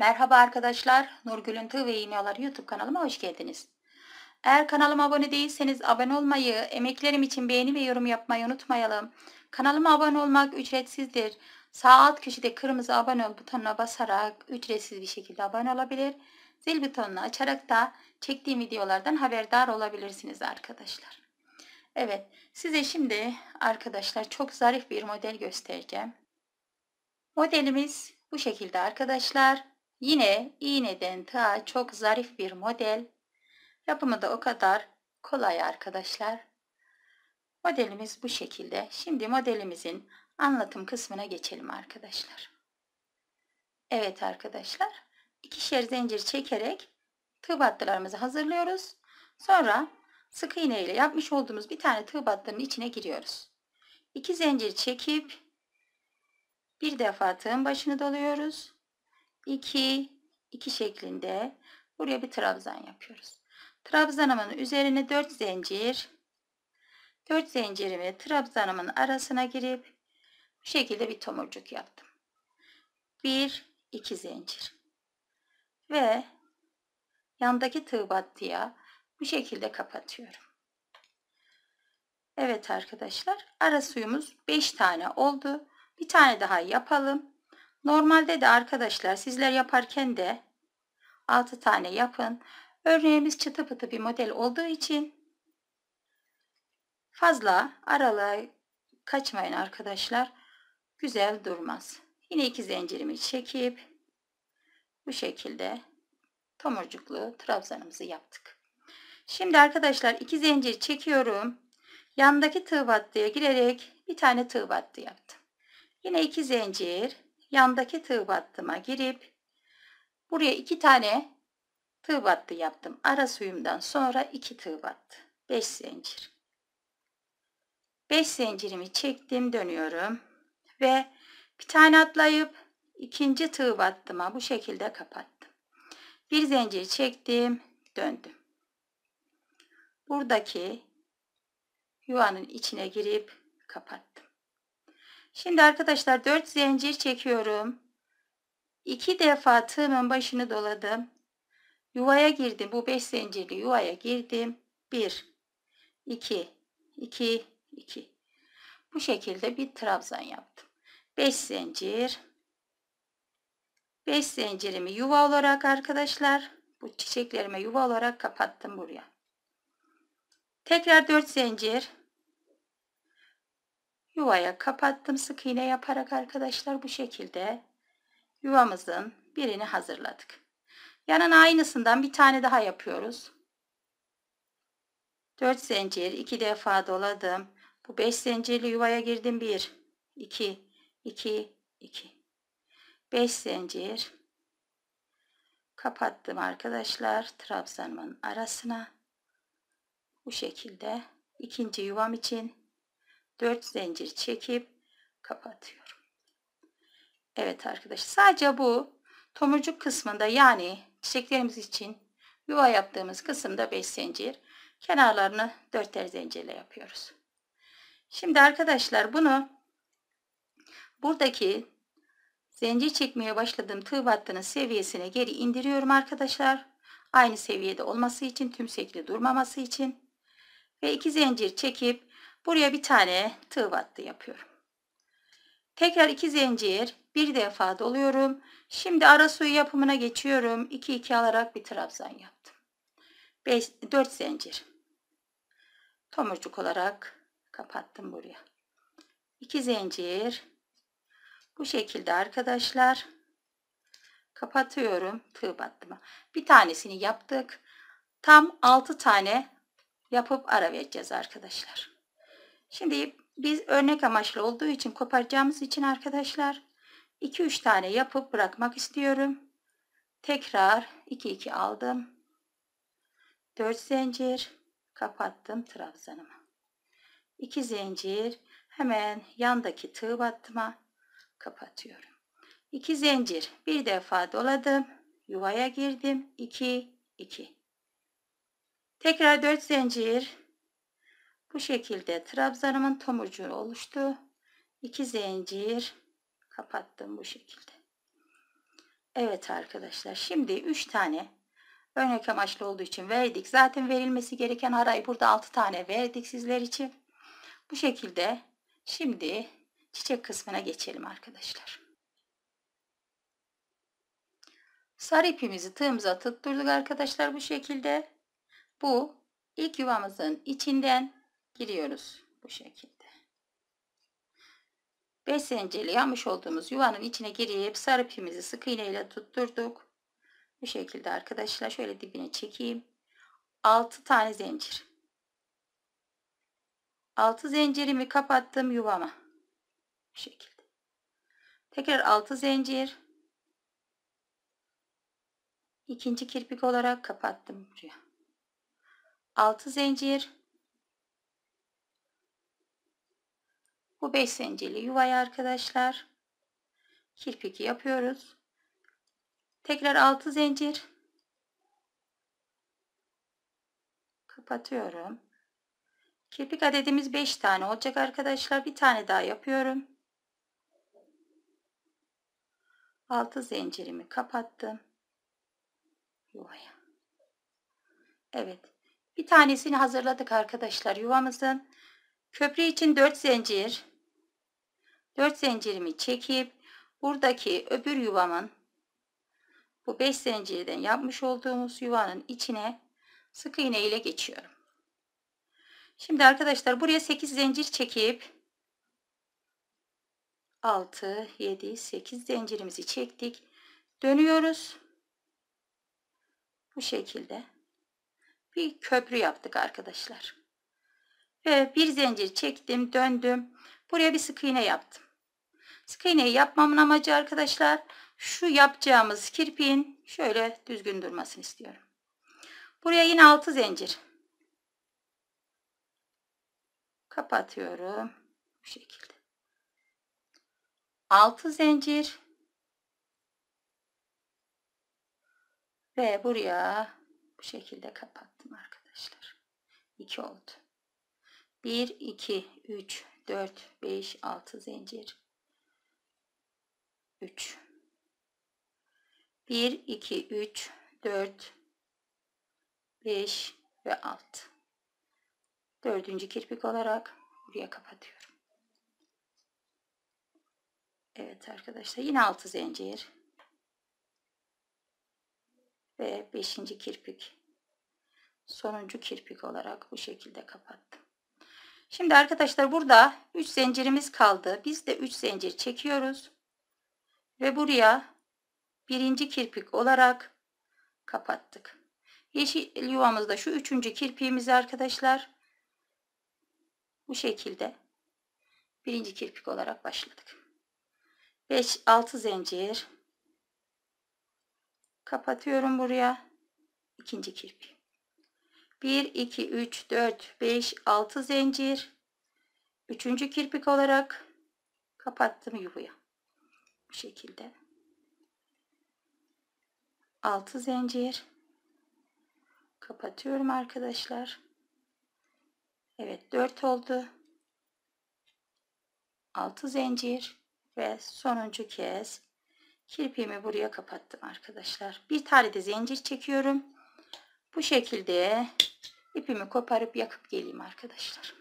Merhaba arkadaşlar, Nurgül'ün Tığ ve İğniyorlar YouTube kanalıma hoş geldiniz. Eğer kanalıma abone değilseniz abone olmayı, emeklerim için beğeni ve yorum yapmayı unutmayalım. Kanalıma abone olmak ücretsizdir. Sağ alt köşede kırmızı abone ol butonuna basarak ücretsiz bir şekilde abone olabilir. Zil butonunu açarak da çektiğim videolardan haberdar olabilirsiniz arkadaşlar. Evet, size şimdi arkadaşlar çok zarif bir model göstereceğim. Modelimiz bu şekilde arkadaşlar. Yine iğneden ta çok zarif bir model. Yapımı da o kadar kolay arkadaşlar. Modelimiz bu şekilde. Şimdi modelimizin anlatım kısmına geçelim arkadaşlar. Evet arkadaşlar. ikişer zincir çekerek tığ battılarımızı hazırlıyoruz. Sonra sık iğne ile yapmış olduğumuz bir tane tığ battının içine giriyoruz. İki zincir çekip bir defa tığın başını doluyoruz. 2, 2 şeklinde buraya bir trabzan yapıyoruz. Trabzanımın üzerine 4 zincir, 4 zincirimi trabzanımın arasına girip bu şekilde bir tomurcuk yaptım. 1, 2 zincir ve yandaki tığ battıya bu şekilde kapatıyorum. Evet arkadaşlar ara suyumuz 5 tane oldu. Bir tane daha yapalım. Normalde de arkadaşlar sizler yaparken de 6 tane yapın. Örneğimiz çıtı pıtı bir model olduğu için fazla aralığa kaçmayın arkadaşlar. Güzel durmaz. Yine iki zincirimi çekip bu şekilde tomurcuklu trabzanımızı yaptık. Şimdi arkadaşlar iki zincir çekiyorum. Yandaki tığ battıya girerek bir tane tığ battı yaptım. Yine iki zincir yandaki tığ battıma girip buraya iki tane tığ battı yaptım. Ara suyumdan sonra iki tığ battı. 5 zincir. 5 zincirimi çektim dönüyorum ve bir tane atlayıp ikinci tığ battıma bu şekilde kapattım. Bir zincir çektim döndüm. Buradaki yuvanın içine girip kapattım. Şimdi arkadaşlar 4 zincir çekiyorum. 2 defa tığımın başını doladım. Yuvaya girdim. Bu 5 zincirli yuvaya girdim. 1 2 2 2 Bu şekilde bir trabzan yaptım. 5 zincir 5 zincirimi yuva olarak arkadaşlar bu çiçeklerime yuva olarak kapattım buraya. Tekrar 4 zincir yuvaya kapattım sık iğne yaparak arkadaşlar bu şekilde yuvamızın birini hazırladık. Yanın aynısından bir tane daha yapıyoruz. 4 zincir 2 defa doladım. Bu 5 zincirli yuvaya girdim. 1 2 2 2 5 zincir kapattım arkadaşlar trabzanımın arasına bu şekilde ikinci yuvam için 4 zincir çekip kapatıyorum. Evet arkadaşlar sadece bu tomurcuk kısmında yani çiçeklerimiz için yuva yaptığımız kısımda 5 zincir kenarlarını 4'er zincirle yapıyoruz. Şimdi arkadaşlar bunu buradaki zincir çekmeye başladığım tığ battının seviyesine geri indiriyorum arkadaşlar. Aynı seviyede olması için tüm şekli durmaması için ve iki zincir çekip Buraya bir tane tığ battı yapıyorum. Tekrar iki zincir bir defa doluyorum. Şimdi ara suyu yapımına geçiyorum. 2 2 alarak bir trabzan yaptım. 5 4 zincir. Tomurcuk olarak kapattım buraya. 2 zincir. Bu şekilde arkadaşlar kapatıyorum tığ battıma. Bir tanesini yaptık. Tam 6 tane yapıp ara vereceğiz arkadaşlar. Şimdi biz örnek amaçlı olduğu için koparacağımız için arkadaşlar 2-3 tane yapıp bırakmak istiyorum. Tekrar 2-2 aldım. 4 zincir kapattım trabzanımı. 2 zincir hemen yandaki tığ battıma kapatıyorum. 2 zincir bir defa doladım. Yuvaya girdim. 2 2. Tekrar 4 zincir bu şekilde trabzanımın tomucuğu oluştu. 2 zincir kapattım bu şekilde. Evet arkadaşlar şimdi 3 tane örnek amaçlı olduğu için verdik. Zaten verilmesi gereken arayı burada 6 tane verdik sizler için. Bu şekilde şimdi çiçek kısmına geçelim arkadaşlar. Sarı ipimizi tığımıza tutturduk arkadaşlar bu şekilde. Bu ilk yuvamızın içinden giriyoruz bu şekilde. 5 zincirli yapmış olduğumuz yuvanın içine girip sarı ipimizi sık iğne ile tutturduk. Bu şekilde arkadaşlar şöyle dibine çekeyim. 6 tane zincir. 6 zincirimi kapattım yuvama. Bu şekilde. Tekrar 6 zincir. ikinci kirpik olarak kapattım buraya. 6 zincir. Bu 5 zincirli yuvaya arkadaşlar kirpik yapıyoruz. Tekrar 6 zincir kapatıyorum. Kirpik adedimiz 5 tane olacak arkadaşlar. Bir tane daha yapıyorum. 6 zincirimi kapattım. Yuvaya. Evet. Bir tanesini hazırladık arkadaşlar yuvamızın. Köprü için 4 zincir 4 zincirimi çekip buradaki öbür yuvamın bu 5 zincirden yapmış olduğumuz yuvanın içine sık iğne ile geçiyorum. Şimdi arkadaşlar buraya 8 zincir çekip 6 7 8 zincirimizi çektik. Dönüyoruz. Bu şekilde bir köprü yaptık arkadaşlar. Ve bir zincir çektim, döndüm. Buraya bir sık iğne yaptım. Sık iğneyi yapmamın amacı arkadaşlar şu yapacağımız kirpiğin şöyle düzgün durmasını istiyorum. Buraya yine 6 zincir. Kapatıyorum. Bu şekilde. 6 zincir. Ve buraya bu şekilde kapattım arkadaşlar. 2 oldu. 1, 2, 3, 4, 5, 6 zincir. 3 1 2 3 4 5 ve 6 dördüncü kirpik olarak buraya kapatıyorum Evet arkadaşlar yine 6 zincir ve 5. kirpik sonuncu kirpik olarak bu şekilde kapattım. Şimdi arkadaşlar burada 3 zincirimiz kaldı. Biz de 3 zincir çekiyoruz ve buraya birinci kirpik olarak kapattık. Yeşil yuvamızda şu üçüncü kirpiğimizi arkadaşlar bu şekilde birinci kirpik olarak başladık. 5-6 zincir kapatıyorum buraya ikinci kirpi 1 2 3 4 5 6 zincir üçüncü kirpik olarak kapattım yuvaya bu şekilde 6 zincir kapatıyorum arkadaşlar Evet 4 oldu 6 zincir ve sonuncu kez kirpiğimi buraya kapattım arkadaşlar bir tane de zincir çekiyorum bu şekilde ipimi koparıp yakıp geleyim arkadaşlar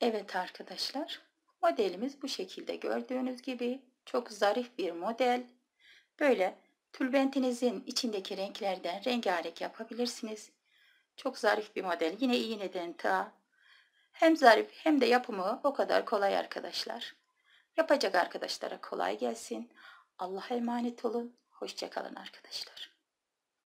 Evet arkadaşlar Modelimiz bu şekilde gördüğünüz gibi çok zarif bir model. Böyle tülbentinizin içindeki renklerden rengarenk yapabilirsiniz. Çok zarif bir model. Yine iğneden ta. Hem zarif hem de yapımı o kadar kolay arkadaşlar. Yapacak arkadaşlara kolay gelsin. Allah'a emanet olun. Hoşçakalın arkadaşlar.